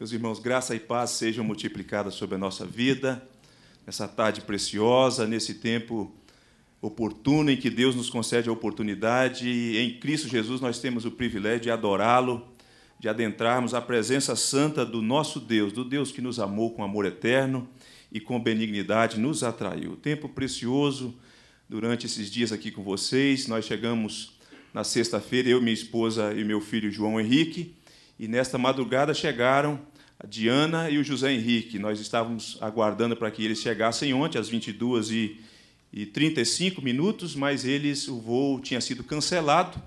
Meus irmãos, graça e paz sejam multiplicadas sobre a nossa vida, nessa tarde preciosa, nesse tempo oportuno em que Deus nos concede a oportunidade. E em Cristo Jesus nós temos o privilégio de adorá-lo, de adentrarmos a presença santa do nosso Deus, do Deus que nos amou com amor eterno e com benignidade nos atraiu. Tempo precioso durante esses dias aqui com vocês. Nós chegamos na sexta-feira, eu, minha esposa e meu filho João Henrique e nesta madrugada chegaram a Diana e o José Henrique. Nós estávamos aguardando para que eles chegassem ontem, às 22 e, e 35 minutos, mas eles o voo tinha sido cancelado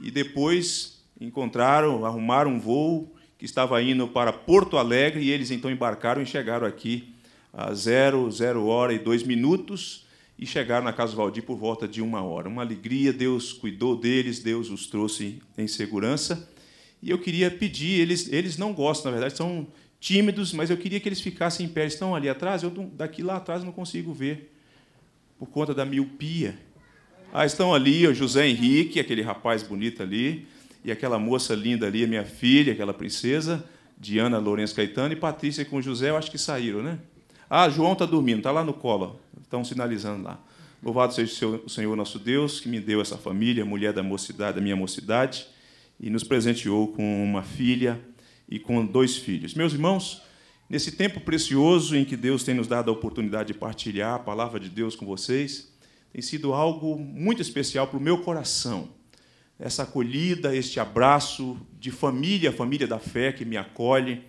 e depois encontraram, arrumaram um voo que estava indo para Porto Alegre e eles então embarcaram e chegaram aqui a 0, 0 hora e 2 minutos e chegaram na Casa Valdir por volta de uma hora. Uma alegria, Deus cuidou deles, Deus os trouxe em segurança. E eu queria pedir, eles, eles não gostam, na verdade, são tímidos, mas eu queria que eles ficassem em pé. Eles estão ali atrás, eu daqui lá atrás não consigo ver, por conta da miopia. Ah, estão ali o José Henrique, aquele rapaz bonito ali, e aquela moça linda ali, a minha filha, aquela princesa, Diana Lourenço Caetano, e Patrícia com o José, eu acho que saíram, né? Ah, João está dormindo, está lá no colo, estão sinalizando lá. Louvado seja o Senhor nosso Deus, que me deu essa família, mulher da mocidade, da minha mocidade e nos presenteou com uma filha e com dois filhos. Meus irmãos, nesse tempo precioso em que Deus tem nos dado a oportunidade de partilhar a palavra de Deus com vocês, tem sido algo muito especial para o meu coração. Essa acolhida, este abraço de família, família da fé que me acolhe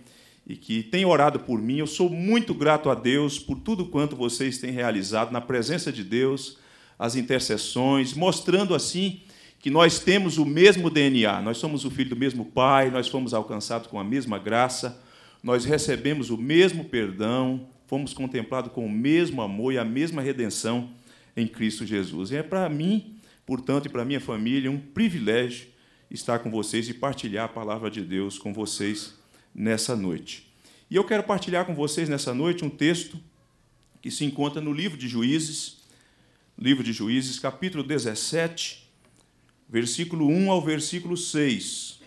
e que tem orado por mim. Eu sou muito grato a Deus por tudo quanto vocês têm realizado na presença de Deus, as intercessões, mostrando assim que nós temos o mesmo DNA, nós somos o filho do mesmo Pai, nós fomos alcançados com a mesma graça, nós recebemos o mesmo perdão, fomos contemplados com o mesmo amor e a mesma redenção em Cristo Jesus. E é para mim, portanto, e para minha família, um privilégio estar com vocês e partilhar a palavra de Deus com vocês nessa noite. E eu quero partilhar com vocês nessa noite um texto que se encontra no livro de Juízes, livro de Juízes, capítulo 17, versículo 1 ao versículo 6.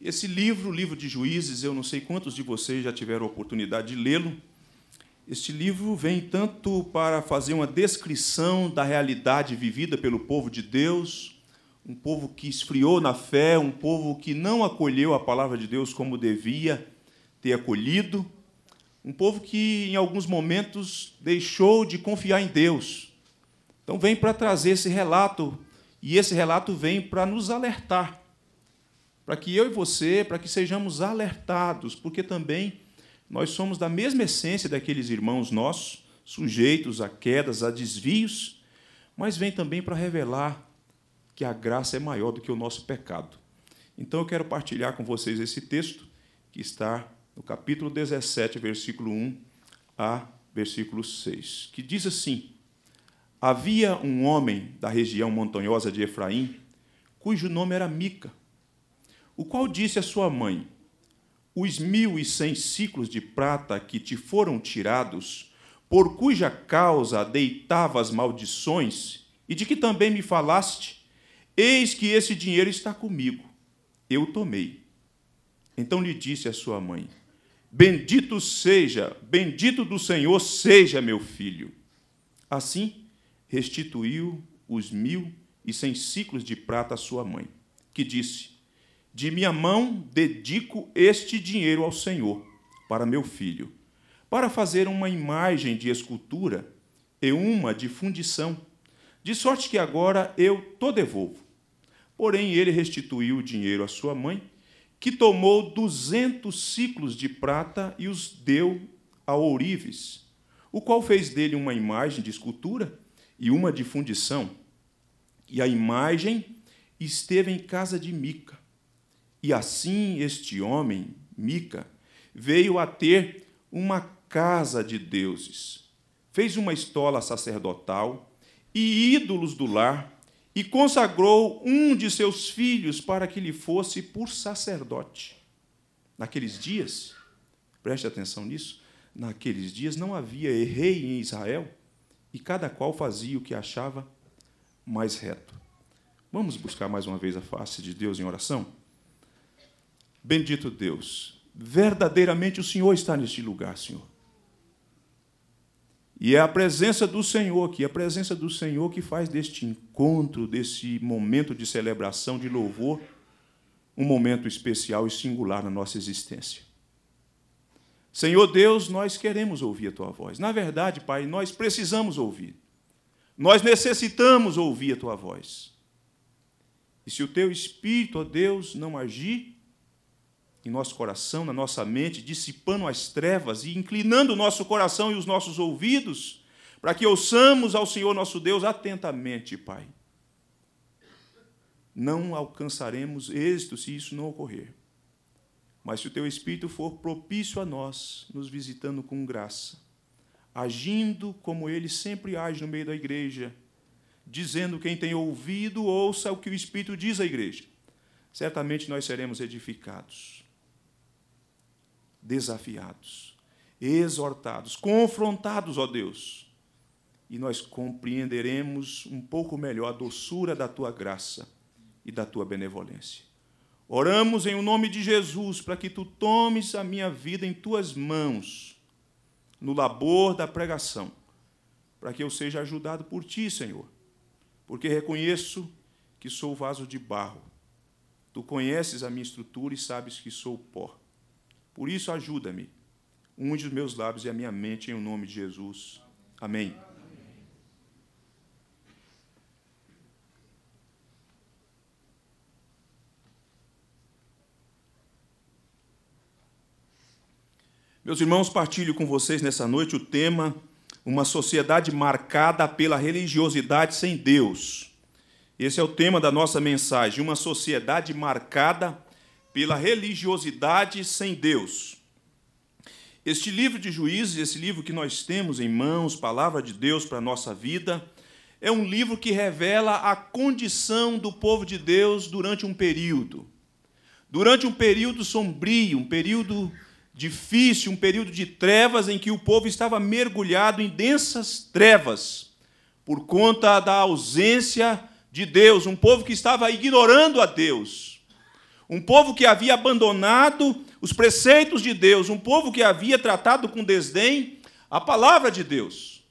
Esse livro, o livro de Juízes, eu não sei quantos de vocês já tiveram a oportunidade de lê-lo. Este livro vem tanto para fazer uma descrição da realidade vivida pelo povo de Deus, um povo que esfriou na fé, um povo que não acolheu a palavra de Deus como devia ter acolhido, um povo que, em alguns momentos, deixou de confiar em Deus. Então, vem para trazer esse relato, e esse relato vem para nos alertar, para que eu e você, para que sejamos alertados, porque também nós somos da mesma essência daqueles irmãos nossos, sujeitos a quedas, a desvios, mas vem também para revelar que a graça é maior do que o nosso pecado. Então eu quero partilhar com vocês esse texto que está no capítulo 17, versículo 1 a versículo 6, que diz assim: Havia um homem da região montanhosa de Efraim, cujo nome era Mica, o qual disse à sua mãe: Os mil e cem ciclos de prata que te foram tirados, por cuja causa deitavas maldições, e de que também me falaste, eis que esse dinheiro está comigo, eu tomei. Então lhe disse a sua mãe: Bendito seja, bendito do Senhor seja meu filho. Assim, restituiu os mil e cem ciclos de prata à sua mãe, que disse: De minha mão dedico este dinheiro ao Senhor, para meu filho, para fazer uma imagem de escultura e uma de fundição, de sorte que agora eu to devolvo. Porém, ele restituiu o dinheiro à sua mãe que tomou duzentos ciclos de prata e os deu a Ourives, o qual fez dele uma imagem de escultura e uma de fundição. E a imagem esteve em casa de Mica. E assim este homem, Mica, veio a ter uma casa de deuses. Fez uma estola sacerdotal e ídolos do lar e consagrou um de seus filhos para que lhe fosse por sacerdote. Naqueles dias, preste atenção nisso, naqueles dias não havia rei em Israel e cada qual fazia o que achava mais reto. Vamos buscar mais uma vez a face de Deus em oração? Bendito Deus, verdadeiramente o Senhor está neste lugar, Senhor. E é a presença do Senhor aqui, a presença do Senhor que faz deste encontro, desse momento de celebração, de louvor, um momento especial e singular na nossa existência. Senhor Deus, nós queremos ouvir a tua voz. Na verdade, Pai, nós precisamos ouvir. Nós necessitamos ouvir a tua voz. E se o teu espírito, ó Deus, não agir, em nosso coração, na nossa mente, dissipando as trevas e inclinando o nosso coração e os nossos ouvidos para que ouçamos ao Senhor nosso Deus atentamente, Pai. Não alcançaremos êxito se isso não ocorrer. Mas se o teu espírito for propício a nós, nos visitando com graça, agindo como ele sempre age no meio da igreja, dizendo quem tem ouvido ouça o que o espírito diz à igreja. Certamente nós seremos edificados desafiados, exortados, confrontados, ó Deus, e nós compreenderemos um pouco melhor a doçura da tua graça e da tua benevolência. Oramos em o nome de Jesus para que tu tomes a minha vida em tuas mãos, no labor da pregação, para que eu seja ajudado por ti, Senhor, porque reconheço que sou vaso de barro. Tu conheces a minha estrutura e sabes que sou pó. Por isso, ajuda-me. Unge os meus lábios e a minha mente em o nome de Jesus. Amém. Meus irmãos, partilho com vocês nessa noite o tema Uma sociedade marcada pela religiosidade sem Deus. Esse é o tema da nossa mensagem, uma sociedade marcada pela religiosidade sem Deus. Este livro de juízes, esse livro que nós temos em mãos, Palavra de Deus para a nossa vida, é um livro que revela a condição do povo de Deus durante um período. Durante um período sombrio, um período difícil, um período de trevas em que o povo estava mergulhado em densas trevas por conta da ausência de Deus, um povo que estava ignorando a Deus um povo que havia abandonado os preceitos de Deus, um povo que havia tratado com desdém a palavra de Deus.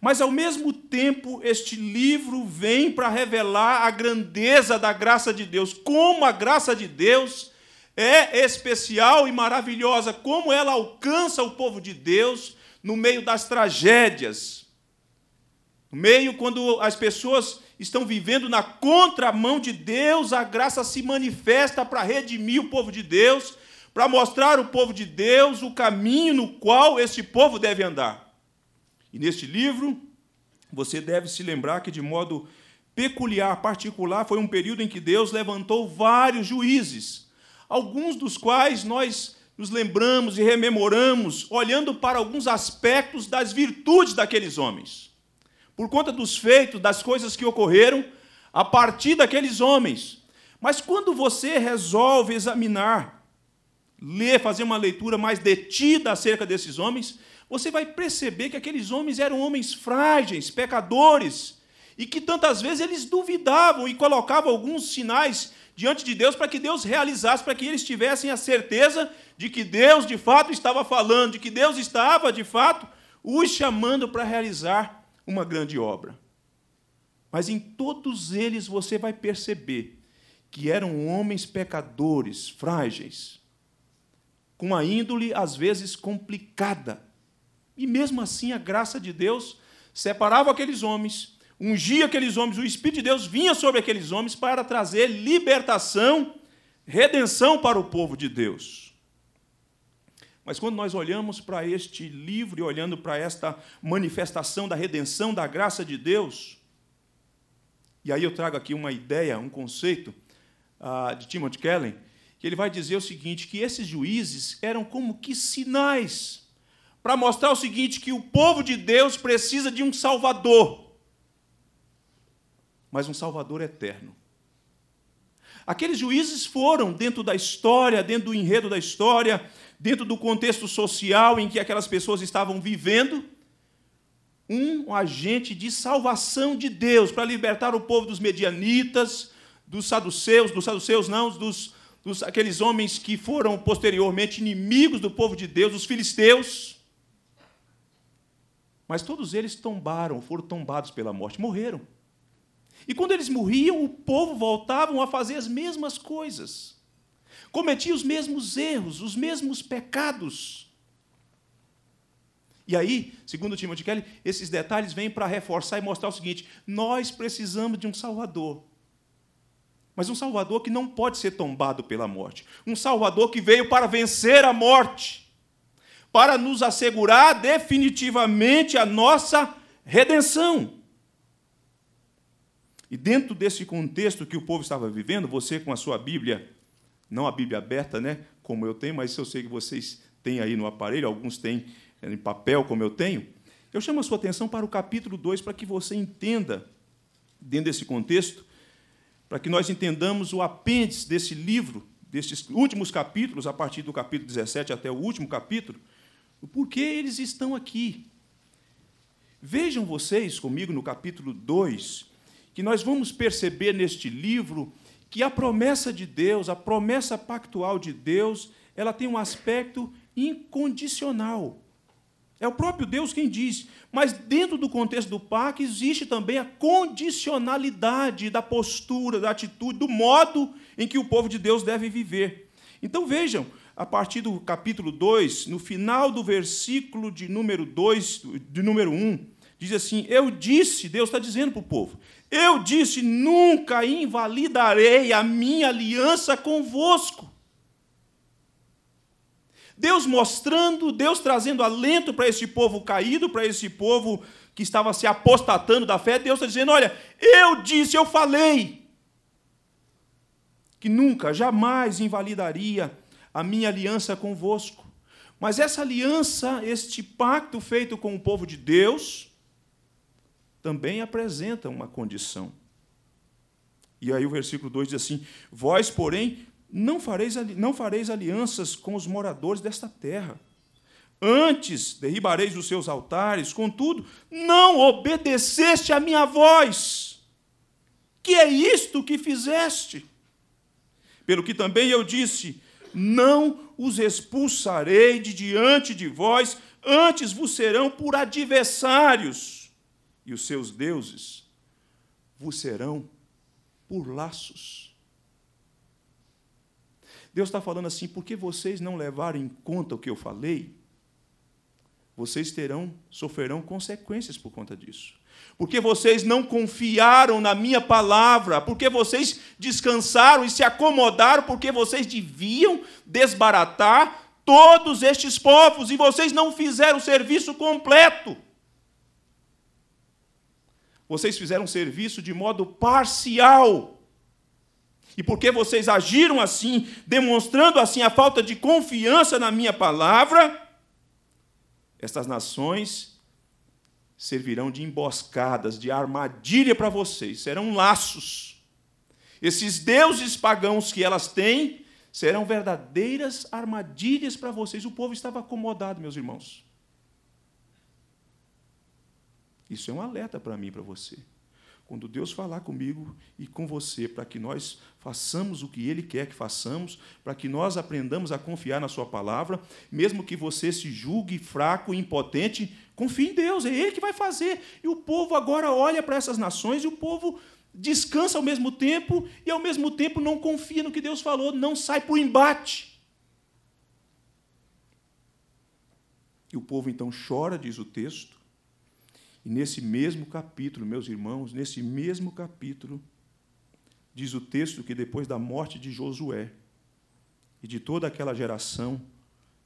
Mas, ao mesmo tempo, este livro vem para revelar a grandeza da graça de Deus, como a graça de Deus é especial e maravilhosa, como ela alcança o povo de Deus no meio das tragédias, no meio quando as pessoas estão vivendo na contramão de Deus, a graça se manifesta para redimir o povo de Deus, para mostrar ao povo de Deus o caminho no qual este povo deve andar. E neste livro, você deve se lembrar que, de modo peculiar, particular, foi um período em que Deus levantou vários juízes, alguns dos quais nós nos lembramos e rememoramos, olhando para alguns aspectos das virtudes daqueles homens por conta dos feitos, das coisas que ocorreram a partir daqueles homens. Mas quando você resolve examinar, ler, fazer uma leitura mais detida acerca desses homens, você vai perceber que aqueles homens eram homens frágeis, pecadores, e que tantas vezes eles duvidavam e colocavam alguns sinais diante de Deus para que Deus realizasse, para que eles tivessem a certeza de que Deus de fato estava falando, de que Deus estava de fato os chamando para realizar uma grande obra. Mas em todos eles você vai perceber que eram homens pecadores, frágeis, com a índole às vezes complicada. E mesmo assim a graça de Deus separava aqueles homens, ungia aqueles homens, o Espírito de Deus vinha sobre aqueles homens para trazer libertação, redenção para o povo de Deus. Mas quando nós olhamos para este livro e olhando para esta manifestação da redenção, da graça de Deus, e aí eu trago aqui uma ideia, um conceito ah, de Timothy Keller, que ele vai dizer o seguinte: que esses juízes eram como que sinais para mostrar o seguinte, que o povo de Deus precisa de um Salvador, mas um Salvador eterno. Aqueles juízes foram, dentro da história, dentro do enredo da história, dentro do contexto social em que aquelas pessoas estavam vivendo, um agente de salvação de Deus para libertar o povo dos medianitas, dos saduceus, dos saduceus não, dos, dos aqueles homens que foram posteriormente inimigos do povo de Deus, os filisteus. Mas todos eles tombaram, foram tombados pela morte, morreram. E quando eles morriam, o povo voltavam a fazer as mesmas coisas. cometia os mesmos erros, os mesmos pecados. E aí, segundo Timothy Kelly, esses detalhes vêm para reforçar e mostrar o seguinte: nós precisamos de um Salvador. Mas um Salvador que não pode ser tombado pela morte. Um Salvador que veio para vencer a morte, para nos assegurar definitivamente a nossa redenção. E dentro desse contexto que o povo estava vivendo, você com a sua Bíblia, não a Bíblia aberta, né, como eu tenho, mas eu sei que vocês têm aí no aparelho, alguns têm eh, em papel, como eu tenho, eu chamo a sua atenção para o capítulo 2, para que você entenda, dentro desse contexto, para que nós entendamos o apêndice desse livro, desses últimos capítulos, a partir do capítulo 17 até o último capítulo, o porquê eles estão aqui. Vejam vocês comigo no capítulo 2, que nós vamos perceber neste livro que a promessa de Deus, a promessa pactual de Deus, ela tem um aspecto incondicional. É o próprio Deus quem diz, mas dentro do contexto do pacto existe também a condicionalidade da postura, da atitude, do modo em que o povo de Deus deve viver. Então vejam, a partir do capítulo 2, no final do versículo de número 2, de número 1, um, diz assim: Eu disse, Deus está dizendo para o povo, eu disse: nunca invalidarei a minha aliança convosco. Deus mostrando, Deus trazendo alento para esse povo caído, para esse povo que estava se apostatando da fé, Deus está dizendo: Olha, eu disse, eu falei, que nunca, jamais invalidaria a minha aliança convosco. Mas essa aliança, este pacto feito com o povo de Deus, também apresenta uma condição. E aí o versículo 2 diz assim: Vós, porém, não fareis, não fareis alianças com os moradores desta terra. Antes derribareis os seus altares, contudo, não obedeceste à minha voz. Que é isto que fizeste? Pelo que também eu disse: Não os expulsarei de diante de vós, antes vos serão por adversários e os seus deuses vos serão por laços. Deus está falando assim: porque vocês não levarem em conta o que eu falei, vocês terão, sofrerão consequências por conta disso. Porque vocês não confiaram na minha palavra, porque vocês descansaram e se acomodaram, porque vocês deviam desbaratar todos estes povos e vocês não fizeram o serviço completo. Vocês fizeram serviço de modo parcial. E porque vocês agiram assim, demonstrando assim a falta de confiança na minha palavra, estas nações servirão de emboscadas, de armadilha para vocês, serão laços. Esses deuses pagãos que elas têm serão verdadeiras armadilhas para vocês. O povo estava acomodado, meus irmãos. Isso é um alerta para mim e para você. Quando Deus falar comigo e com você, para que nós façamos o que Ele quer que façamos, para que nós aprendamos a confiar na Sua palavra, mesmo que você se julgue fraco e impotente, confie em Deus, é Ele que vai fazer. E o povo agora olha para essas nações e o povo descansa ao mesmo tempo e, ao mesmo tempo, não confia no que Deus falou, não sai para o embate. E o povo então chora, diz o texto e nesse mesmo capítulo, meus irmãos, nesse mesmo capítulo, diz o texto que depois da morte de Josué e de toda aquela geração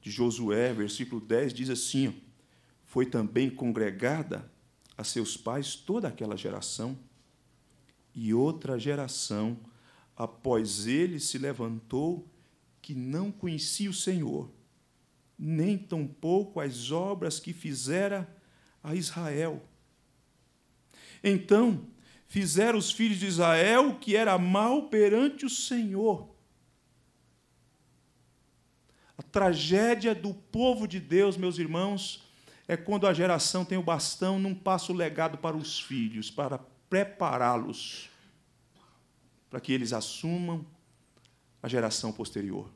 de Josué, versículo 10 diz assim: Foi também congregada a seus pais toda aquela geração, e outra geração após ele se levantou que não conhecia o Senhor, nem tampouco as obras que fizera a Israel. Então fizeram os filhos de Israel o que era mal perante o Senhor. A tragédia do povo de Deus, meus irmãos, é quando a geração tem o bastão, não passa o legado para os filhos, para prepará-los, para que eles assumam a geração posterior,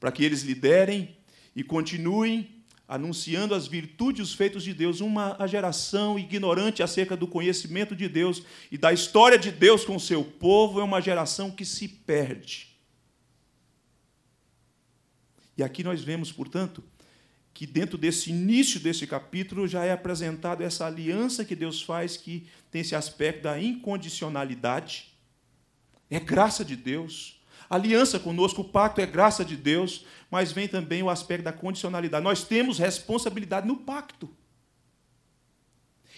para que eles liderem e continuem anunciando as virtudes e os feitos de Deus, uma geração ignorante acerca do conhecimento de Deus e da história de Deus com o seu povo, é uma geração que se perde. E aqui nós vemos, portanto, que dentro desse início desse capítulo já é apresentada essa aliança que Deus faz, que tem esse aspecto da incondicionalidade, é graça de Deus, Aliança conosco, o pacto é graça de Deus, mas vem também o aspecto da condicionalidade. Nós temos responsabilidade no pacto.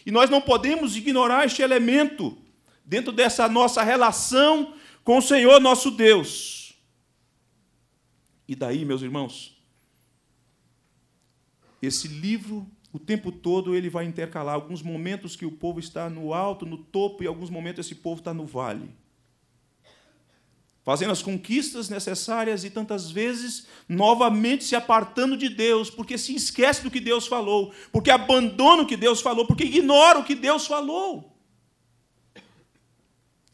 E nós não podemos ignorar este elemento dentro dessa nossa relação com o Senhor nosso Deus. E daí, meus irmãos, esse livro o tempo todo ele vai intercalar alguns momentos que o povo está no alto, no topo, e alguns momentos esse povo está no vale fazendo as conquistas necessárias e tantas vezes novamente se apartando de Deus, porque se esquece do que Deus falou, porque abandona o que Deus falou, porque ignora o que Deus falou.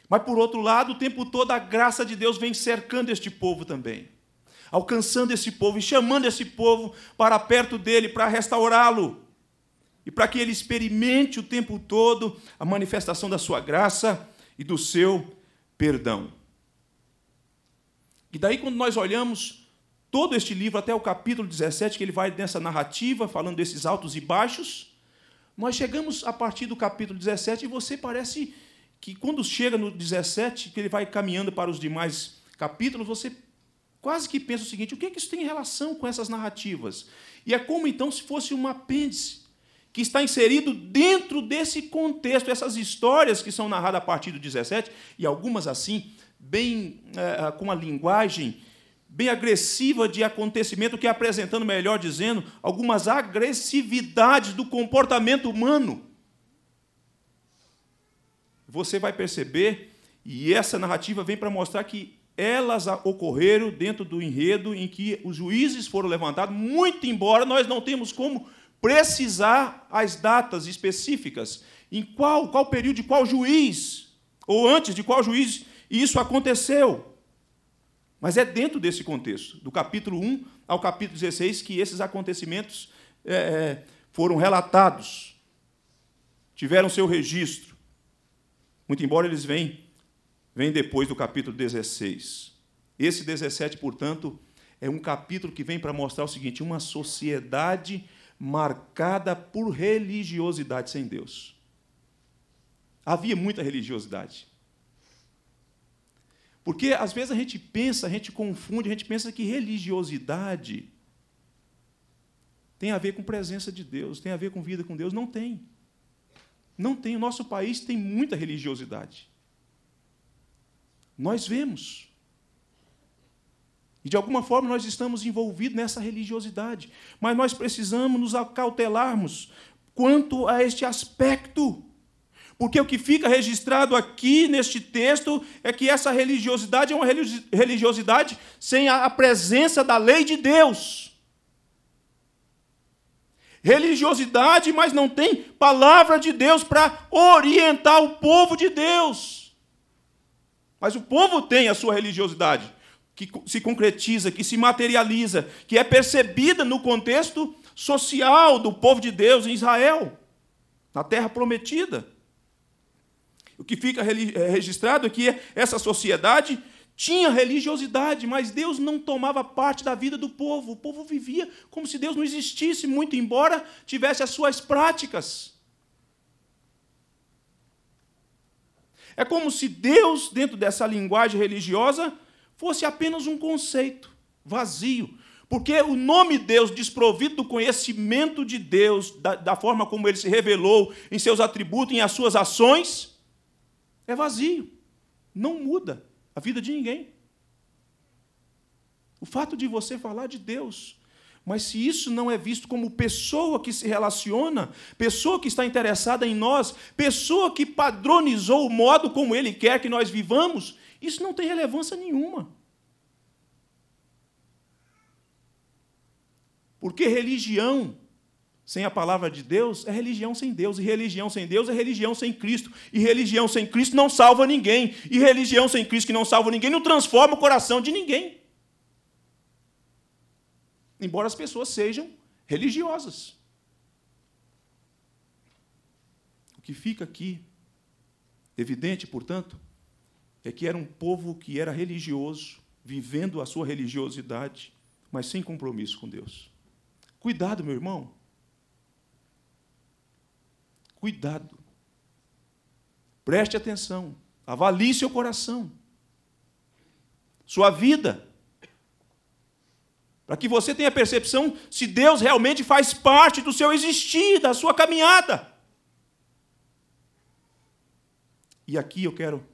Mas por outro lado, o tempo todo a graça de Deus vem cercando este povo também, alcançando este povo e chamando este povo para perto dele, para restaurá-lo e para que ele experimente o tempo todo a manifestação da sua graça e do seu perdão. E daí, quando nós olhamos todo este livro até o capítulo 17, que ele vai nessa narrativa, falando desses altos e baixos, nós chegamos a partir do capítulo 17 e você parece que quando chega no 17, que ele vai caminhando para os demais capítulos, você quase que pensa o seguinte: o que é que isso tem em relação com essas narrativas? E é como então se fosse um apêndice que está inserido dentro desse contexto, essas histórias que são narradas a partir do 17, e algumas assim bem é, é, com uma linguagem bem agressiva de acontecimento, que é apresentando, melhor dizendo, algumas agressividades do comportamento humano. Você vai perceber, e essa narrativa vem para mostrar que elas ocorreram dentro do enredo em que os juízes foram levantados, muito embora nós não temos como precisar as datas específicas, em qual, qual período de qual juiz, ou antes de qual juiz e isso aconteceu. Mas é dentro desse contexto, do capítulo 1 ao capítulo 16, que esses acontecimentos é, é, foram relatados, tiveram seu registro. Muito embora eles venham, vêm depois do capítulo 16. Esse 17, portanto, é um capítulo que vem para mostrar o seguinte: uma sociedade marcada por religiosidade sem Deus. Havia muita religiosidade. Porque às vezes a gente pensa, a gente confunde, a gente pensa que religiosidade tem a ver com presença de Deus, tem a ver com vida com Deus. Não tem. Não tem. O nosso país tem muita religiosidade. Nós vemos. E de alguma forma nós estamos envolvidos nessa religiosidade. Mas nós precisamos nos acautelarmos quanto a este aspecto. Porque o que fica registrado aqui neste texto é que essa religiosidade é uma religiosidade sem a presença da lei de Deus. Religiosidade, mas não tem palavra de Deus para orientar o povo de Deus. Mas o povo tem a sua religiosidade, que se concretiza, que se materializa, que é percebida no contexto social do povo de Deus em Israel, na terra prometida. O que fica eh, registrado é que essa sociedade tinha religiosidade, mas Deus não tomava parte da vida do povo. O povo vivia como se Deus não existisse, muito embora tivesse as suas práticas. É como se Deus, dentro dessa linguagem religiosa, fosse apenas um conceito vazio. Porque o nome Deus, desprovido do conhecimento de Deus, da, da forma como ele se revelou em seus atributos, em as suas ações, é vazio. Não muda a vida de ninguém. O fato de você falar de Deus. Mas se isso não é visto como pessoa que se relaciona, pessoa que está interessada em nós, pessoa que padronizou o modo como ele quer que nós vivamos, isso não tem relevância nenhuma. Porque religião sem a palavra de Deus é religião sem Deus, e religião sem Deus é religião sem Cristo, e religião sem Cristo não salva ninguém, e religião sem Cristo que não salva ninguém não transforma o coração de ninguém. Embora as pessoas sejam religiosas. O que fica aqui evidente, portanto, é que era um povo que era religioso, vivendo a sua religiosidade, mas sem compromisso com Deus. Cuidado, meu irmão, Cuidado. Preste atenção. Avalie seu coração. Sua vida. Para que você tenha percepção se Deus realmente faz parte do seu existir, da sua caminhada. E aqui eu quero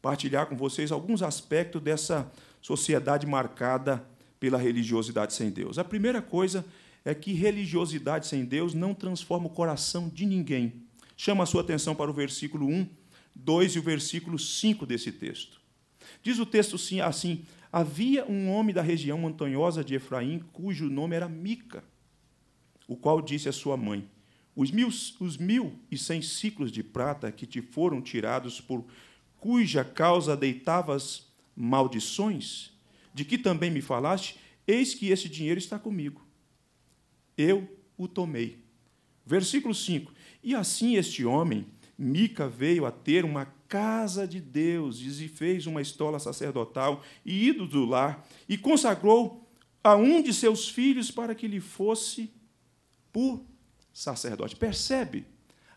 partilhar com vocês alguns aspectos dessa sociedade marcada pela religiosidade sem Deus. A primeira coisa é que religiosidade sem Deus não transforma o coração de ninguém chama a sua atenção para o versículo 1, 2 e o versículo 5 desse texto. Diz o texto assim: Havia um homem da região montanhosa de Efraim, cujo nome era Mica, o qual disse à sua mãe: Os mil, os mil e cem ciclos de prata que te foram tirados, por cuja causa deitavas maldições, de que também me falaste, eis que esse dinheiro está comigo. Eu o tomei. Versículo 5: e assim este homem, Mica, veio a ter uma casa de Deus e fez uma estola sacerdotal e ido do lar e consagrou a um de seus filhos para que lhe fosse por sacerdote. Percebe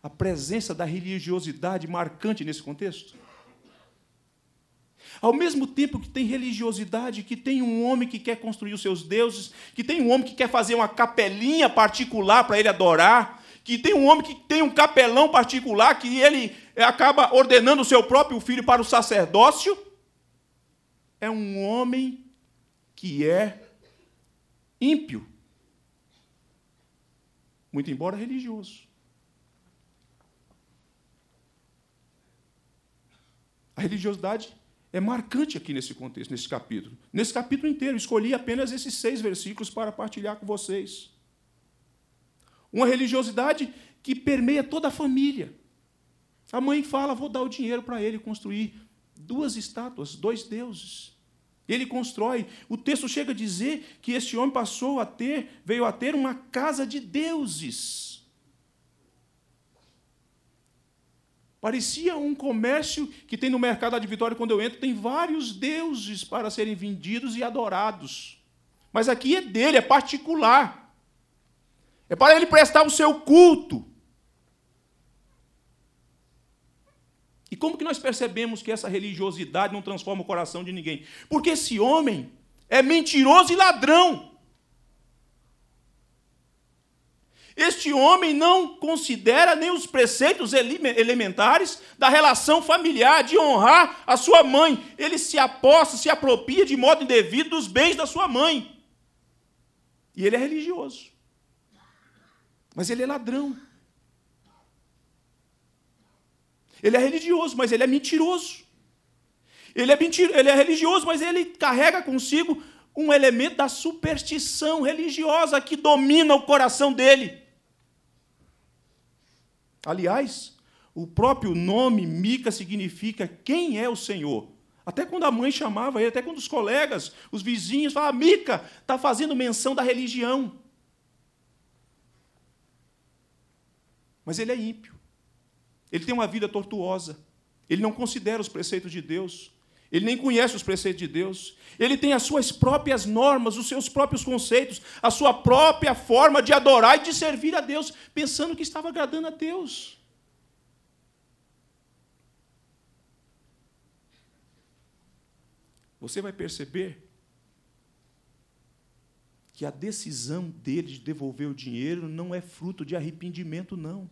a presença da religiosidade marcante nesse contexto? Ao mesmo tempo que tem religiosidade, que tem um homem que quer construir os seus deuses, que tem um homem que quer fazer uma capelinha particular para ele adorar, que tem um homem que tem um capelão particular que ele eh, acaba ordenando o seu próprio filho para o sacerdócio. É um homem que é ímpio, muito embora religioso. A religiosidade é marcante aqui nesse contexto, nesse capítulo. Nesse capítulo inteiro, escolhi apenas esses seis versículos para partilhar com vocês. Uma religiosidade que permeia toda a família. A mãe fala: vou dar o dinheiro para ele construir duas estátuas, dois deuses. Ele constrói. O texto chega a dizer que este homem passou a ter, veio a ter uma casa de deuses. Parecia um comércio que tem no mercado de Vitória, quando eu entro, tem vários deuses para serem vendidos e adorados. Mas aqui é dele, é particular. É para ele prestar o seu culto. E como que nós percebemos que essa religiosidade não transforma o coração de ninguém? Porque esse homem é mentiroso e ladrão. Este homem não considera nem os preceitos elementares da relação familiar, de honrar a sua mãe. Ele se aposta, se apropria de modo indevido dos bens da sua mãe. E ele é religioso mas ele é ladrão. Ele é religioso, mas ele é mentiroso. Ele é, mentir, ele é religioso, mas ele carrega consigo um elemento da superstição religiosa que domina o coração dele. Aliás, o próprio nome Mica significa quem é o Senhor. Até quando a mãe chamava ele, até quando os colegas, os vizinhos falavam, Mica, está fazendo menção da religião. Mas ele é ímpio. Ele tem uma vida tortuosa. Ele não considera os preceitos de Deus. Ele nem conhece os preceitos de Deus. Ele tem as suas próprias normas, os seus próprios conceitos, a sua própria forma de adorar e de servir a Deus, pensando que estava agradando a Deus. Você vai perceber que a decisão dele de devolver o dinheiro não é fruto de arrependimento, não.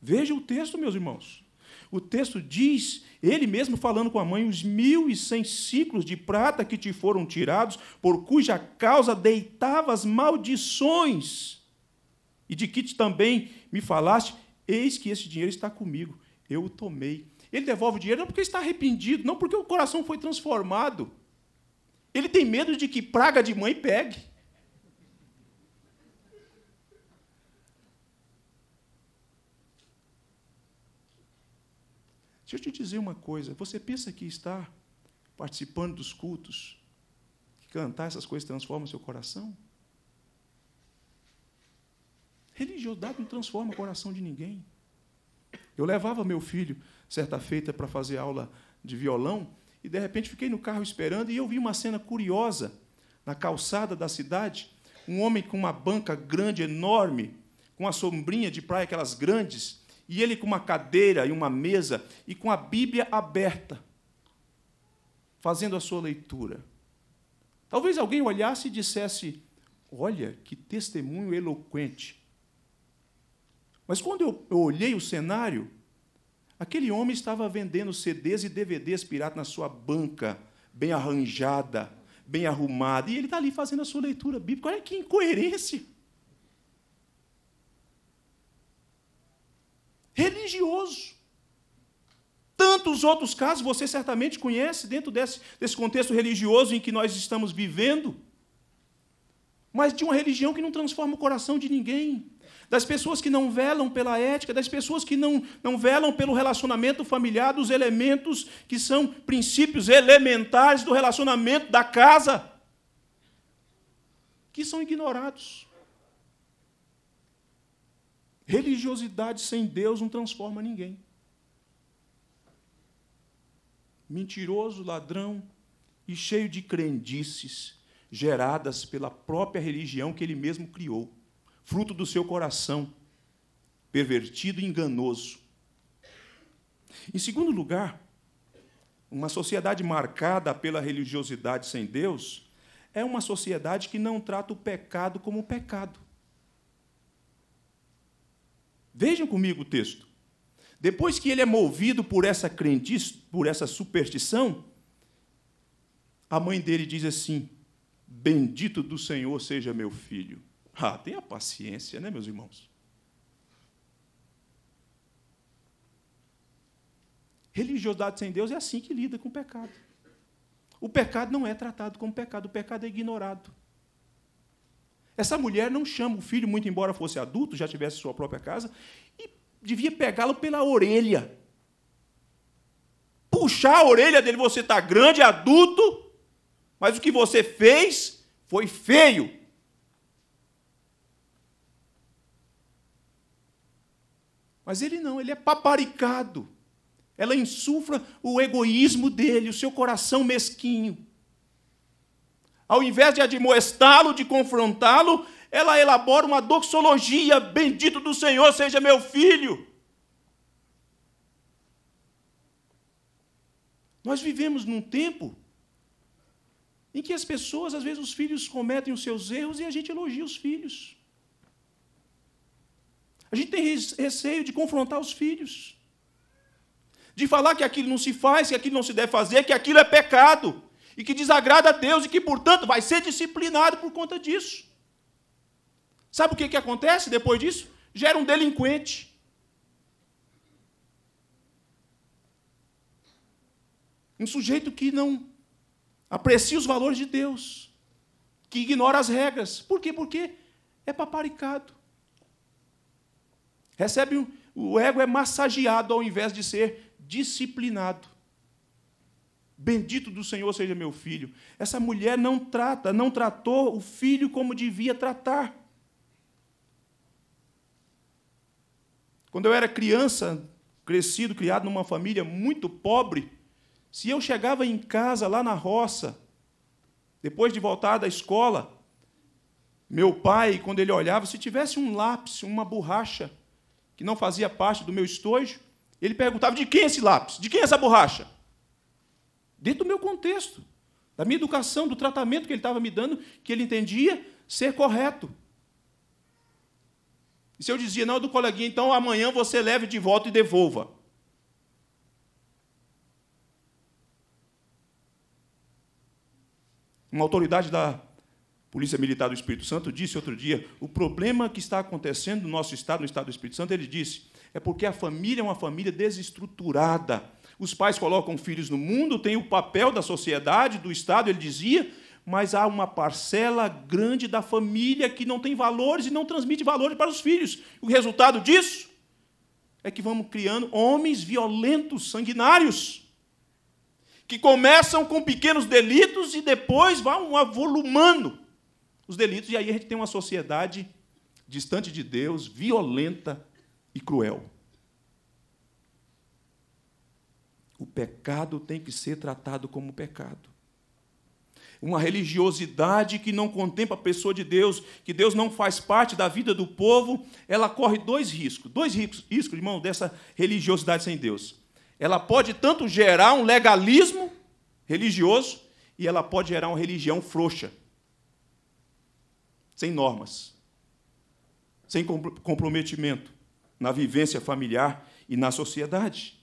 Veja o texto, meus irmãos. O texto diz, ele mesmo falando com a mãe, os mil e cem ciclos de prata que te foram tirados, por cuja causa deitavas maldições, e de que também me falaste, eis que esse dinheiro está comigo, eu o tomei. Ele devolve o dinheiro não porque está arrependido, não porque o coração foi transformado. Ele tem medo de que praga de mãe pegue. Deixa eu te dizer uma coisa. Você pensa que está participando dos cultos, que cantar essas coisas transforma seu coração? Religiosidade não transforma o coração de ninguém. Eu levava meu filho, certa feita, para fazer aula de violão, e de repente fiquei no carro esperando e eu vi uma cena curiosa na calçada da cidade, um homem com uma banca grande, enorme, com uma sombrinha de praia aquelas grandes, e ele com uma cadeira e uma mesa e com a Bíblia aberta, fazendo a sua leitura. Talvez alguém olhasse e dissesse: "Olha que testemunho eloquente". Mas quando eu, eu olhei o cenário, Aquele homem estava vendendo CDs e DVDs pirata na sua banca, bem arranjada, bem arrumada, e ele está ali fazendo a sua leitura bíblica. Olha que incoerência! Religioso. Tantos outros casos você certamente conhece dentro desse, desse contexto religioso em que nós estamos vivendo, mas de uma religião que não transforma o coração de ninguém, das pessoas que não velam pela ética, das pessoas que não, não velam pelo relacionamento familiar, dos elementos que são princípios elementares do relacionamento da casa, que são ignorados. Religiosidade sem Deus não transforma ninguém. Mentiroso, ladrão e cheio de crendices geradas pela própria religião que ele mesmo criou fruto do seu coração pervertido e enganoso. Em segundo lugar, uma sociedade marcada pela religiosidade sem Deus é uma sociedade que não trata o pecado como pecado. Vejam comigo o texto. Depois que ele é movido por essa crendice, por essa superstição, a mãe dele diz assim: Bendito do Senhor seja meu filho. Ah, tenha paciência, né, meus irmãos? Religiosidade sem Deus é assim que lida com o pecado. O pecado não é tratado como pecado, o pecado é ignorado. Essa mulher não chama o filho, muito embora fosse adulto, já tivesse sua própria casa, e devia pegá-lo pela orelha. Puxar a orelha dele, você está grande, adulto, mas o que você fez foi feio. Mas ele não, ele é paparicado. Ela insufla o egoísmo dele, o seu coração mesquinho. Ao invés de admoestá-lo, de confrontá-lo, ela elabora uma doxologia: Bendito do Senhor seja meu filho. Nós vivemos num tempo em que as pessoas, às vezes, os filhos cometem os seus erros e a gente elogia os filhos. A gente tem receio de confrontar os filhos, de falar que aquilo não se faz, que aquilo não se deve fazer, que aquilo é pecado e que desagrada a Deus e que, portanto, vai ser disciplinado por conta disso. Sabe o que, que acontece depois disso? Gera um delinquente. Um sujeito que não aprecia os valores de Deus, que ignora as regras. Por quê? Porque é paparicado. Recebe um, o ego é massageado ao invés de ser disciplinado. Bendito do Senhor seja meu filho. Essa mulher não trata, não tratou o filho como devia tratar. Quando eu era criança, crescido, criado numa família muito pobre, se eu chegava em casa lá na roça, depois de voltar da escola, meu pai, quando ele olhava, se tivesse um lápis, uma borracha, que não fazia parte do meu estojo, ele perguntava: de quem é esse lápis? De quem é essa borracha? Dentro do meu contexto, da minha educação, do tratamento que ele estava me dando, que ele entendia ser correto. E se eu dizia, não, é do coleguinha, então amanhã você leve de volta e devolva. Uma autoridade da Polícia Militar do Espírito Santo disse outro dia, o problema que está acontecendo no nosso estado, no estado do Espírito Santo, ele disse, é porque a família é uma família desestruturada. Os pais colocam filhos no mundo, tem o papel da sociedade, do Estado, ele dizia, mas há uma parcela grande da família que não tem valores e não transmite valores para os filhos. O resultado disso é que vamos criando homens violentos, sanguinários, que começam com pequenos delitos e depois vão avolumando os delitos, e aí a gente tem uma sociedade distante de Deus, violenta e cruel. O pecado tem que ser tratado como pecado. Uma religiosidade que não contempla a pessoa de Deus, que Deus não faz parte da vida do povo, ela corre dois riscos. Dois riscos, irmão, dessa religiosidade sem Deus. Ela pode tanto gerar um legalismo religioso, e ela pode gerar uma religião frouxa, sem normas, sem comprometimento na vivência familiar e na sociedade.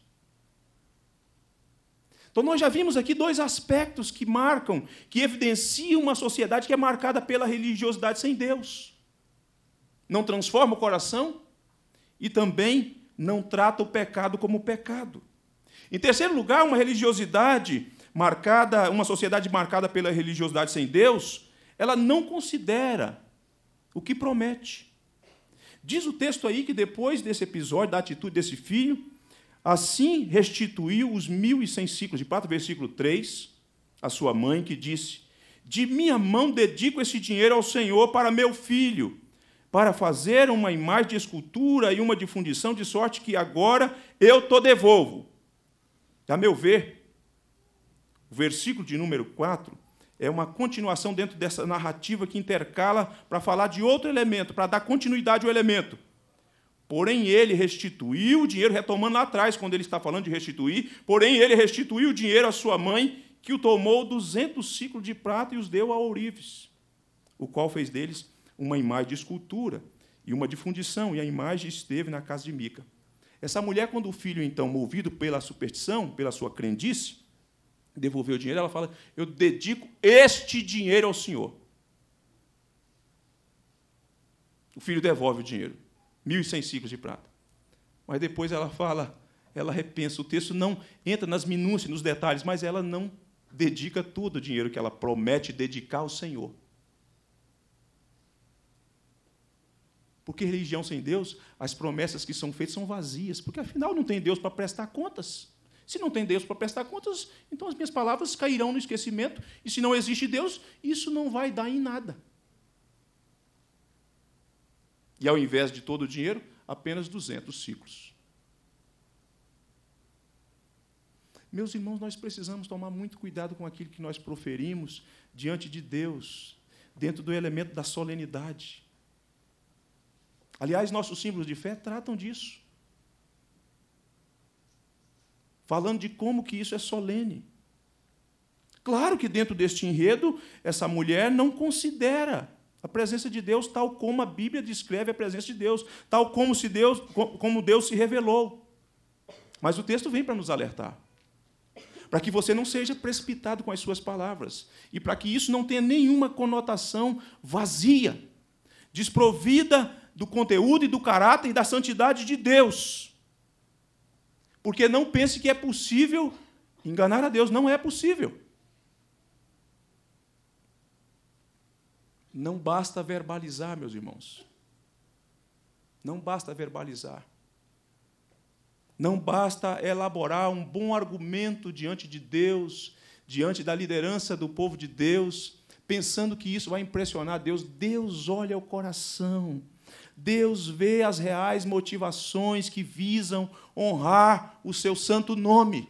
Então, nós já vimos aqui dois aspectos que marcam, que evidenciam uma sociedade que é marcada pela religiosidade sem Deus. Não transforma o coração e também não trata o pecado como pecado. Em terceiro lugar, uma religiosidade marcada, uma sociedade marcada pela religiosidade sem Deus, ela não considera o que promete. Diz o texto aí que depois desse episódio, da atitude desse filho, assim restituiu os mil e cem ciclos de prata, versículo 3, a sua mãe, que disse: De minha mão dedico esse dinheiro ao Senhor para meu filho, para fazer uma imagem de escultura e uma de fundição, de sorte que agora eu te devolvo. A meu ver, o versículo de número 4 é uma continuação dentro dessa narrativa que intercala para falar de outro elemento, para dar continuidade ao elemento. Porém, ele restituiu o dinheiro, retomando lá atrás, quando ele está falando de restituir, porém, ele restituiu o dinheiro à sua mãe, que o tomou 200 ciclos de prata e os deu a ourives, o qual fez deles uma imagem de escultura e uma de fundição, e a imagem esteve na casa de Mica. Essa mulher, quando o filho, então, movido pela superstição, pela sua crendice, devolver o dinheiro, ela fala: Eu dedico este dinheiro ao senhor. O filho devolve o dinheiro, 1.100 ciclos de prata. Mas depois ela fala, ela repensa. O texto não entra nas minúcias, nos detalhes, mas ela não dedica todo o dinheiro que ela promete dedicar ao Senhor. Porque religião sem Deus, as promessas que são feitas são vazias, porque afinal não tem Deus para prestar contas. Se não tem Deus para prestar contas, então as minhas palavras cairão no esquecimento, e se não existe Deus, isso não vai dar em nada. E ao invés de todo o dinheiro, apenas 200 ciclos. Meus irmãos, nós precisamos tomar muito cuidado com aquilo que nós proferimos diante de Deus, dentro do elemento da solenidade. Aliás, nossos símbolos de fé tratam disso falando de como que isso é solene. Claro que dentro deste enredo, essa mulher não considera a presença de Deus tal como a Bíblia descreve a presença de Deus, tal como se Deus, como Deus se revelou. Mas o texto vem para nos alertar. Para que você não seja precipitado com as suas palavras e para que isso não tenha nenhuma conotação vazia, desprovida do conteúdo e do caráter e da santidade de Deus. Porque não pense que é possível enganar a Deus. Não é possível. Não basta verbalizar, meus irmãos. Não basta verbalizar. Não basta elaborar um bom argumento diante de Deus, diante da liderança do povo de Deus, pensando que isso vai impressionar Deus. Deus olha o coração. Deus vê as reais motivações que visam honrar o seu santo nome.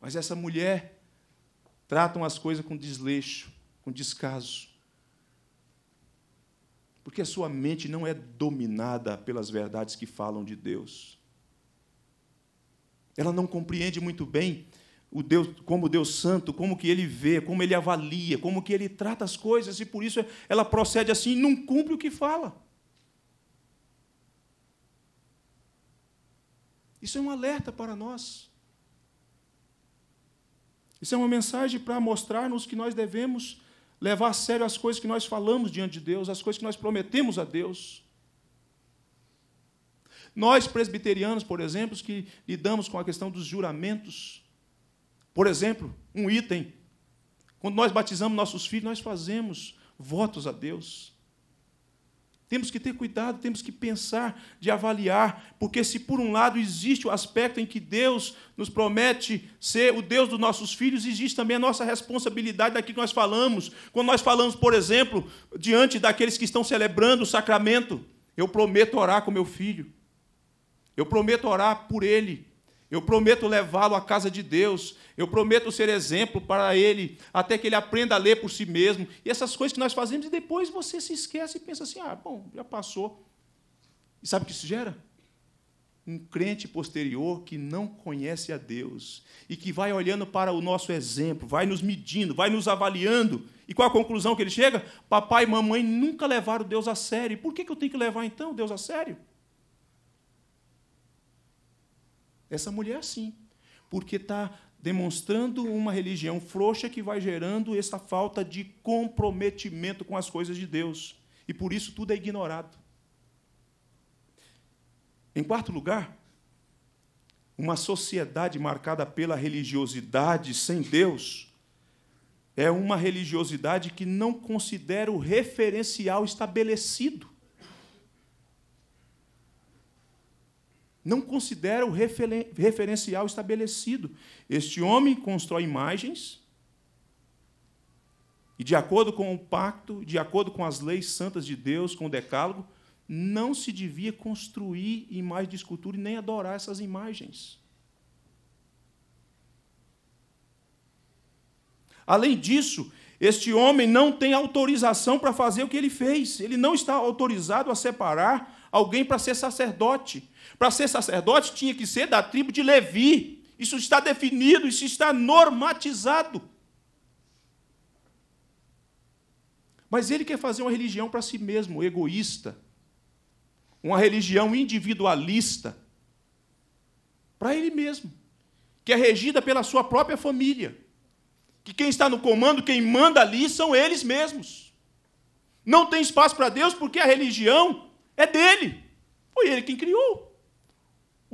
Mas essa mulher trata as coisas com desleixo, com descaso. Porque a sua mente não é dominada pelas verdades que falam de Deus. Ela não compreende muito bem o Deus, como Deus Santo, como que ele vê, como ele avalia, como que ele trata as coisas, e por isso ela procede assim e não cumpre o que fala. Isso é um alerta para nós. Isso é uma mensagem para mostrar-nos que nós devemos levar a sério as coisas que nós falamos diante de Deus, as coisas que nós prometemos a Deus. Nós, presbiterianos, por exemplo, que lidamos com a questão dos juramentos, por exemplo, um item. Quando nós batizamos nossos filhos, nós fazemos votos a Deus. Temos que ter cuidado, temos que pensar, de avaliar, porque se por um lado existe o aspecto em que Deus nos promete ser o Deus dos nossos filhos, existe também a nossa responsabilidade daquilo que nós falamos. Quando nós falamos, por exemplo, diante daqueles que estão celebrando o sacramento, eu prometo orar com meu filho. Eu prometo orar por ele. Eu prometo levá-lo à casa de Deus. Eu prometo ser exemplo para ele, até que ele aprenda a ler por si mesmo. E essas coisas que nós fazemos, e depois você se esquece e pensa assim: ah, bom, já passou. E sabe o que isso gera? Um crente posterior que não conhece a Deus e que vai olhando para o nosso exemplo, vai nos medindo, vai nos avaliando. E qual a conclusão que ele chega? Papai e mamãe nunca levaram Deus a sério. Por que eu tenho que levar então Deus a sério? Essa mulher, é sim, porque está demonstrando uma religião frouxa que vai gerando essa falta de comprometimento com as coisas de Deus. E por isso tudo é ignorado. Em quarto lugar, uma sociedade marcada pela religiosidade sem Deus é uma religiosidade que não considera o referencial estabelecido. não considera o referencial estabelecido. Este homem constrói imagens e, de acordo com o pacto, de acordo com as leis santas de Deus, com o decálogo, não se devia construir imagens de escultura e nem adorar essas imagens. Além disso, este homem não tem autorização para fazer o que ele fez. Ele não está autorizado a separar alguém para ser sacerdote. Para ser sacerdote, tinha que ser da tribo de Levi. Isso está definido, isso está normatizado. Mas ele quer fazer uma religião para si mesmo, egoísta. Uma religião individualista. Para ele mesmo. Que é regida pela sua própria família. Que quem está no comando, quem manda ali, são eles mesmos. Não tem espaço para Deus porque a religião é dele. Foi ele quem criou.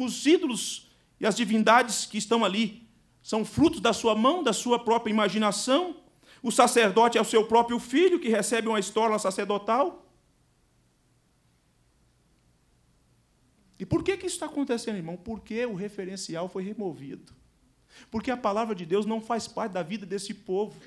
Os ídolos e as divindades que estão ali são frutos da sua mão, da sua própria imaginação. O sacerdote é o seu próprio filho que recebe uma estorla sacerdotal. E por que, que isso está acontecendo, irmão? Porque o referencial foi removido. Porque a palavra de Deus não faz parte da vida desse povo.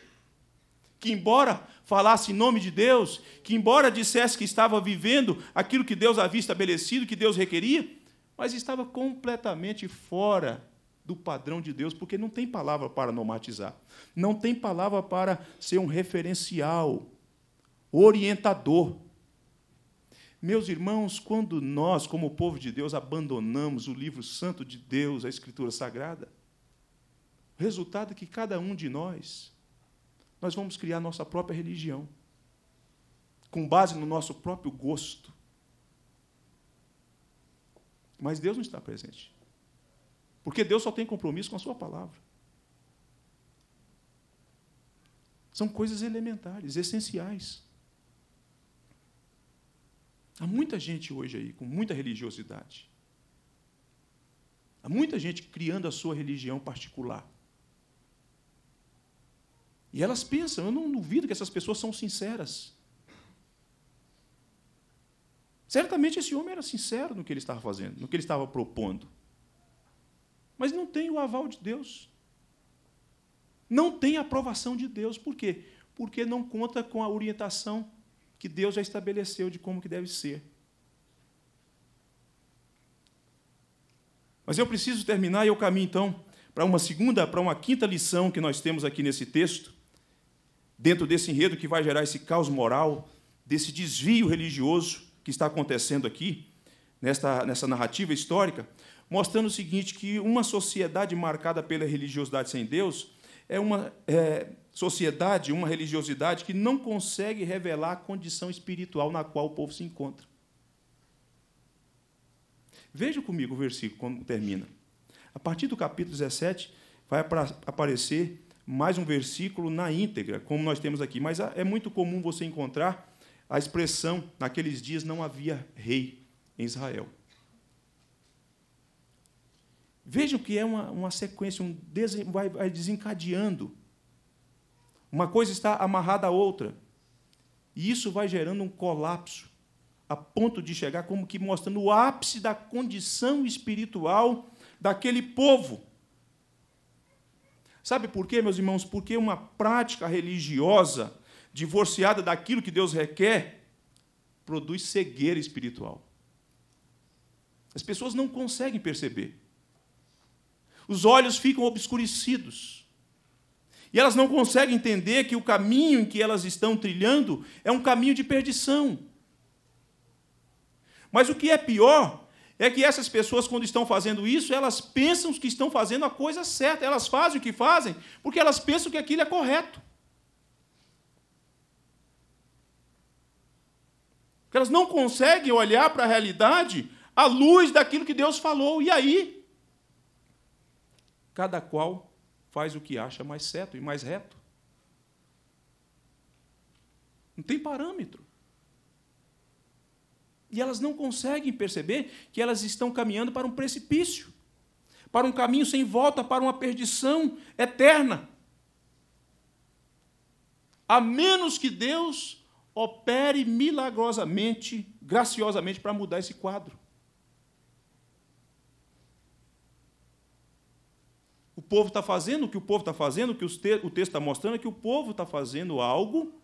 Que, embora falasse em nome de Deus, que, embora dissesse que estava vivendo aquilo que Deus havia estabelecido, que Deus requeria, mas estava completamente fora do padrão de Deus, porque não tem palavra para normatizar, não tem palavra para ser um referencial, orientador. Meus irmãos, quando nós, como povo de Deus, abandonamos o livro santo de Deus, a Escritura Sagrada, o resultado é que cada um de nós, nós vamos criar nossa própria religião, com base no nosso próprio gosto, mas Deus não está presente. Porque Deus só tem compromisso com a sua palavra. São coisas elementares, essenciais. Há muita gente hoje aí com muita religiosidade. Há muita gente criando a sua religião particular. E elas pensam, eu não duvido que essas pessoas são sinceras. Certamente esse homem era sincero no que ele estava fazendo, no que ele estava propondo. Mas não tem o aval de Deus. Não tem a aprovação de Deus. Por quê? Porque não conta com a orientação que Deus já estabeleceu de como que deve ser. Mas eu preciso terminar e eu caminho então para uma segunda, para uma quinta lição que nós temos aqui nesse texto, dentro desse enredo que vai gerar esse caos moral, desse desvio religioso que está acontecendo aqui, nesta, nessa narrativa histórica, mostrando o seguinte: que uma sociedade marcada pela religiosidade sem Deus é uma é, sociedade, uma religiosidade que não consegue revelar a condição espiritual na qual o povo se encontra. Veja comigo o versículo, quando termina. A partir do capítulo 17, vai aparecer mais um versículo na íntegra, como nós temos aqui, mas é muito comum você encontrar a expressão naqueles dias não havia rei em Israel. Vejam que é uma, uma sequência, um desen, vai, vai desencadeando. Uma coisa está amarrada à outra. E isso vai gerando um colapso, a ponto de chegar como que mostrando o ápice da condição espiritual daquele povo. Sabe por quê, meus irmãos? Porque uma prática religiosa divorciada daquilo que Deus requer, produz cegueira espiritual. As pessoas não conseguem perceber. Os olhos ficam obscurecidos. E elas não conseguem entender que o caminho em que elas estão trilhando é um caminho de perdição. Mas o que é pior é que essas pessoas, quando estão fazendo isso, elas pensam que estão fazendo a coisa certa, elas fazem o que fazem porque elas pensam que aquilo é correto. Porque elas não conseguem olhar para a realidade à luz daquilo que Deus falou. E aí? Cada qual faz o que acha mais certo e mais reto. Não tem parâmetro. E elas não conseguem perceber que elas estão caminhando para um precipício, para um caminho sem volta, para uma perdição eterna. A menos que Deus opere milagrosamente, graciosamente, para mudar esse quadro. O povo está fazendo o que o povo está fazendo, o que o texto está mostrando é que o povo está fazendo algo,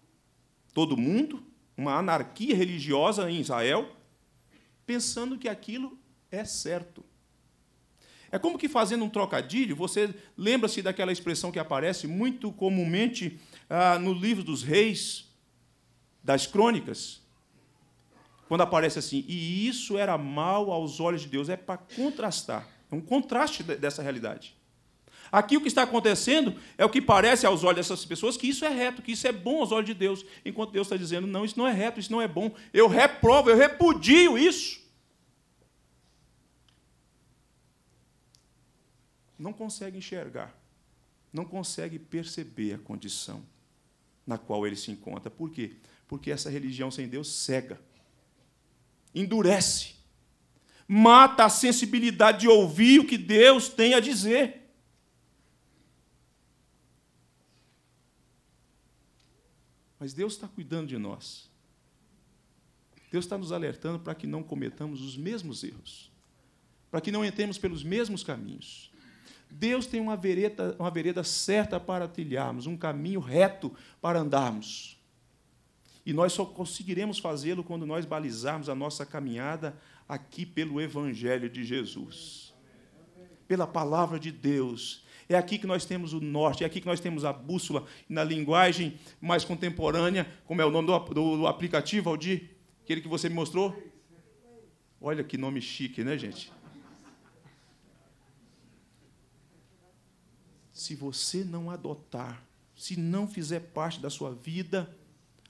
todo mundo, uma anarquia religiosa em Israel, pensando que aquilo é certo. É como que fazendo um trocadilho, você lembra-se daquela expressão que aparece muito comumente ah, no livro dos reis, das crônicas, quando aparece assim, e isso era mal aos olhos de Deus, é para contrastar, é um contraste dessa realidade. Aqui o que está acontecendo é o que parece aos olhos dessas pessoas que isso é reto, que isso é bom aos olhos de Deus, enquanto Deus está dizendo, não, isso não é reto, isso não é bom, eu reprovo, eu repudio isso. Não consegue enxergar, não consegue perceber a condição na qual ele se encontra. Por quê? porque essa religião sem Deus cega, endurece, mata a sensibilidade de ouvir o que Deus tem a dizer. Mas Deus está cuidando de nós. Deus está nos alertando para que não cometamos os mesmos erros, para que não entremos pelos mesmos caminhos. Deus tem uma vereda, uma vereda certa para trilharmos, um caminho reto para andarmos. E nós só conseguiremos fazê-lo quando nós balizarmos a nossa caminhada aqui pelo Evangelho de Jesus, pela palavra de Deus. É aqui que nós temos o norte, é aqui que nós temos a bússola, na linguagem mais contemporânea, como é o nome do, do aplicativo, Aldir? Aquele que você me mostrou? Olha que nome chique, né, gente? Se você não adotar, se não fizer parte da sua vida,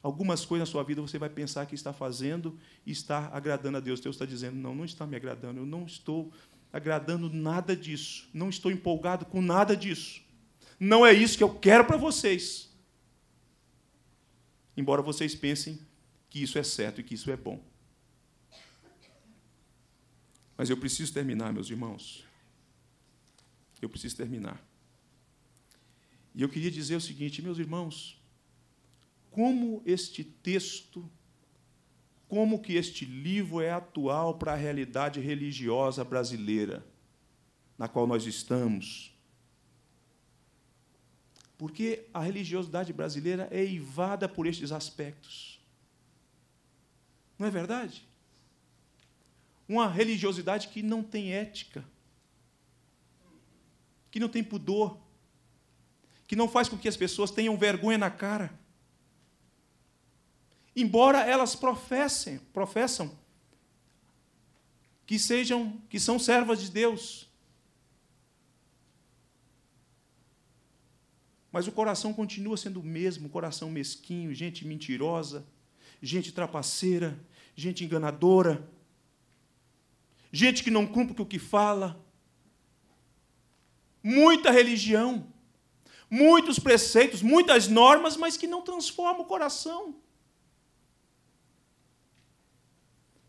Algumas coisas na sua vida você vai pensar que está fazendo e está agradando a Deus. Deus está dizendo: não, não está me agradando, eu não estou agradando nada disso, não estou empolgado com nada disso. Não é isso que eu quero para vocês. Embora vocês pensem que isso é certo e que isso é bom. Mas eu preciso terminar, meus irmãos. Eu preciso terminar. E eu queria dizer o seguinte, meus irmãos, como este texto, como que este livro é atual para a realidade religiosa brasileira na qual nós estamos. Porque a religiosidade brasileira é eivada por estes aspectos. Não é verdade? Uma religiosidade que não tem ética, que não tem pudor, que não faz com que as pessoas tenham vergonha na cara embora elas professem, professam que sejam, que são servas de Deus. Mas o coração continua sendo o mesmo, coração mesquinho, gente mentirosa, gente trapaceira, gente enganadora, gente que não cumpre o que fala. Muita religião, muitos preceitos, muitas normas, mas que não transforma o coração.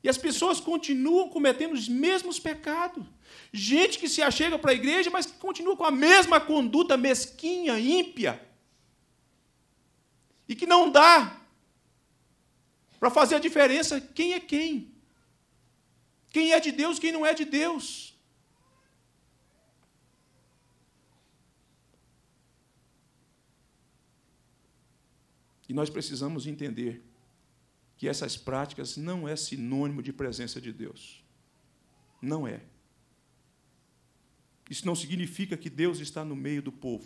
E as pessoas continuam cometendo os mesmos pecados. Gente que se achega para a igreja, mas que continua com a mesma conduta mesquinha, ímpia. E que não dá para fazer a diferença quem é quem. Quem é de Deus, quem não é de Deus. E nós precisamos entender que essas práticas não é sinônimo de presença de Deus. Não é. Isso não significa que Deus está no meio do povo.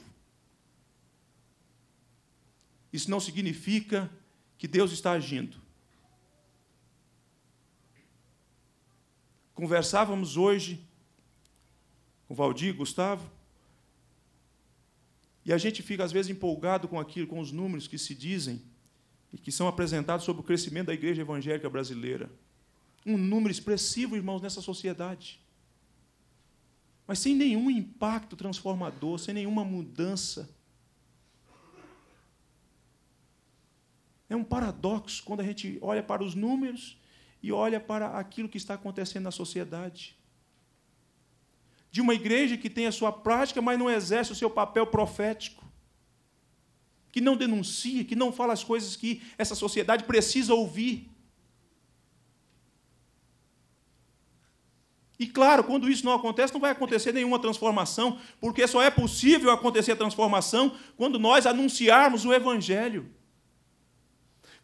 Isso não significa que Deus está agindo. Conversávamos hoje com Valdir, e Gustavo, e a gente fica às vezes empolgado com aquilo, com os números que se dizem, e que são apresentados sobre o crescimento da igreja evangélica brasileira. Um número expressivo, irmãos, nessa sociedade. Mas sem nenhum impacto transformador, sem nenhuma mudança. É um paradoxo quando a gente olha para os números e olha para aquilo que está acontecendo na sociedade. De uma igreja que tem a sua prática, mas não exerce o seu papel profético que não denuncia, que não fala as coisas que essa sociedade precisa ouvir. E claro, quando isso não acontece, não vai acontecer nenhuma transformação, porque só é possível acontecer a transformação quando nós anunciarmos o Evangelho.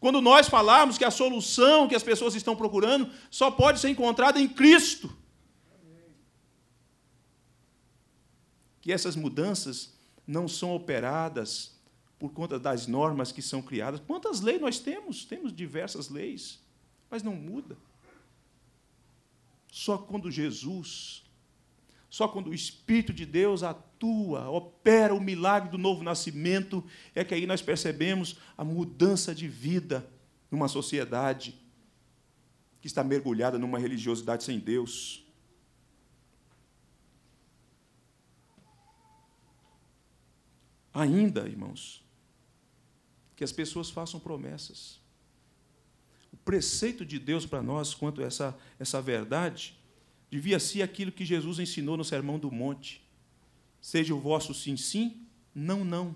Quando nós falarmos que a solução que as pessoas estão procurando só pode ser encontrada em Cristo. Que essas mudanças não são operadas por conta das normas que são criadas. Quantas leis nós temos? Temos diversas leis, mas não muda. Só quando Jesus, só quando o Espírito de Deus atua, opera o milagre do novo nascimento, é que aí nós percebemos a mudança de vida numa sociedade que está mergulhada numa religiosidade sem Deus. Ainda, irmãos, que as pessoas façam promessas. O preceito de Deus para nós quanto a essa, essa verdade devia ser aquilo que Jesus ensinou no Sermão do Monte: seja o vosso sim, sim, não, não.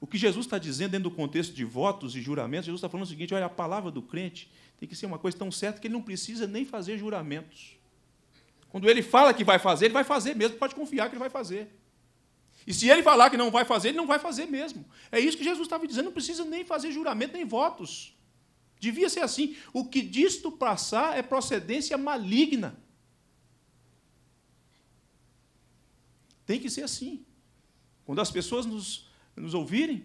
O que Jesus está dizendo dentro do contexto de votos e juramentos, Jesus está falando o seguinte: olha, a palavra do crente tem que ser uma coisa tão certa que ele não precisa nem fazer juramentos. Quando ele fala que vai fazer, ele vai fazer mesmo, pode confiar que ele vai fazer. E se ele falar que não vai fazer, ele não vai fazer mesmo. É isso que Jesus estava dizendo, não precisa nem fazer juramento nem votos. Devia ser assim. O que disto passar é procedência maligna. Tem que ser assim. Quando as pessoas nos, nos ouvirem,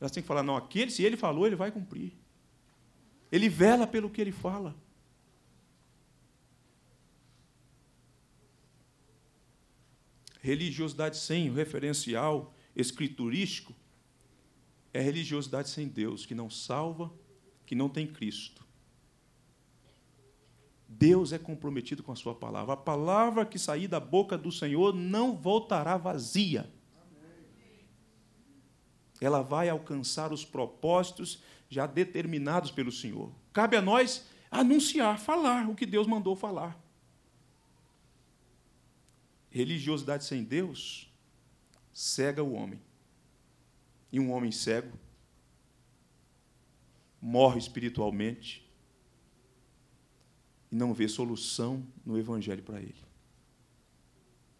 elas têm que falar: não, aquele, se ele falou, ele vai cumprir. Ele vela pelo que ele fala. Religiosidade sem referencial escriturístico é religiosidade sem Deus, que não salva, que não tem Cristo. Deus é comprometido com a sua palavra. A palavra que sair da boca do Senhor não voltará vazia. Ela vai alcançar os propósitos já determinados pelo Senhor. Cabe a nós anunciar, falar o que Deus mandou falar religiosidade sem Deus cega o homem. E um homem cego morre espiritualmente e não vê solução no Evangelho para ele.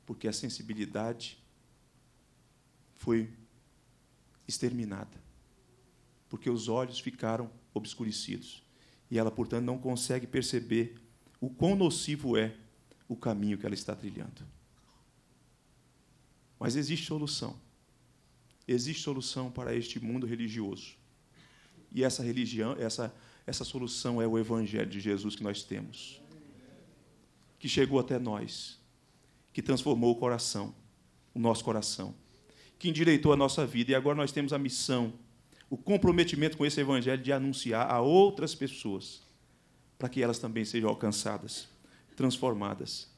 Porque a sensibilidade foi exterminada. Porque os olhos ficaram obscurecidos. E ela, portanto, não consegue perceber o quão nocivo é o caminho que ela está trilhando. Mas existe solução. Existe solução para este mundo religioso. E essa religião, essa essa solução é o evangelho de Jesus que nós temos. Que chegou até nós, que transformou o coração, o nosso coração, que endireitou a nossa vida e agora nós temos a missão, o comprometimento com esse evangelho de anunciar a outras pessoas, para que elas também sejam alcançadas, transformadas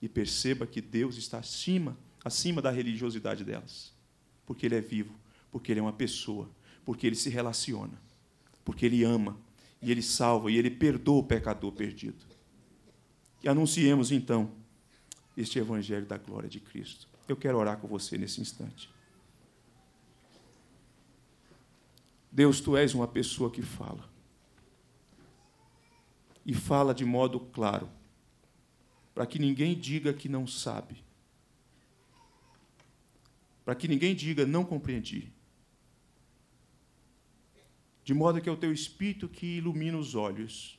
e perceba que Deus está acima acima da religiosidade delas. Porque ele é vivo, porque ele é uma pessoa, porque ele se relaciona, porque ele ama, e ele salva, e ele perdoa o pecador perdido. E anunciemos então este evangelho da glória de Cristo. Eu quero orar com você nesse instante. Deus, tu és uma pessoa que fala. E fala de modo claro, para que ninguém diga que não sabe para que ninguém diga não compreendi. De modo que é o teu espírito que ilumina os olhos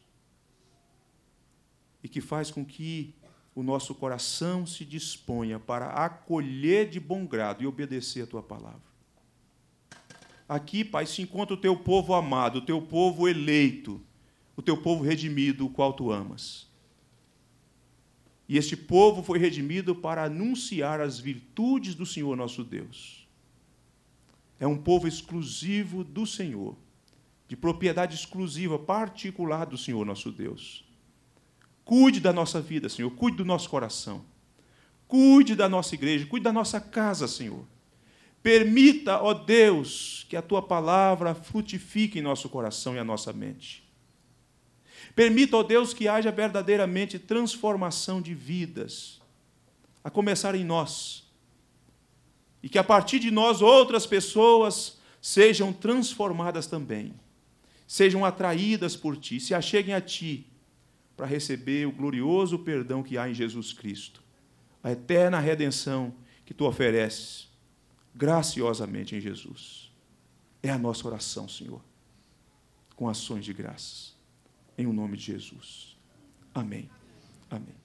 e que faz com que o nosso coração se disponha para acolher de bom grado e obedecer a tua palavra. Aqui, Pai, se encontra o teu povo amado, o teu povo eleito, o teu povo redimido, o qual tu amas. E este povo foi redimido para anunciar as virtudes do Senhor nosso Deus. É um povo exclusivo do Senhor, de propriedade exclusiva, particular do Senhor nosso Deus. Cuide da nossa vida, Senhor, cuide do nosso coração. Cuide da nossa igreja, cuide da nossa casa, Senhor. Permita, ó Deus, que a tua palavra frutifique em nosso coração e a nossa mente Permita, ó Deus, que haja verdadeiramente transformação de vidas, a começar em nós. E que a partir de nós outras pessoas sejam transformadas também, sejam atraídas por Ti, se acheguem a Ti para receber o glorioso perdão que há em Jesus Cristo, a eterna redenção que Tu ofereces graciosamente em Jesus. É a nossa oração, Senhor, com ações de graças em o nome de Jesus. Amém. Amém.